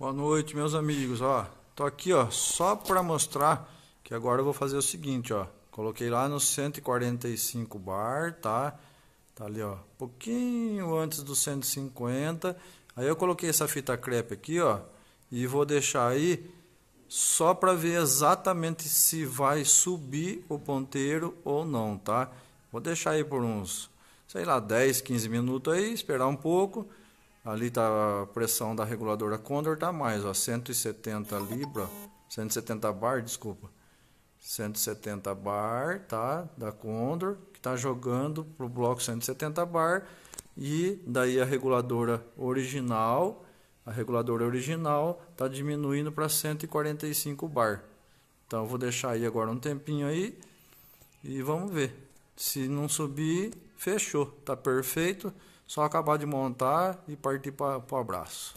Boa noite, meus amigos, ó. Tô aqui, ó, só para mostrar que agora eu vou fazer o seguinte, ó. Coloquei lá no 145 bar, tá? Tá ali, ó, pouquinho antes do 150. Aí eu coloquei essa fita crepe aqui, ó, e vou deixar aí só para ver exatamente se vai subir o ponteiro ou não, tá? Vou deixar aí por uns, sei lá, 10, 15 minutos aí, esperar um pouco. Ali está a pressão da reguladora Condor, está mais, ó, 170 libra, 170 bar, desculpa. 170 bar, tá? Da Condor, que está jogando para o bloco 170 bar. E daí a reguladora original, a reguladora original está diminuindo para 145 bar. Então vou deixar aí agora um tempinho aí e vamos ver. Se não subir, fechou, tá perfeito. Só acabar de montar e partir para o abraço.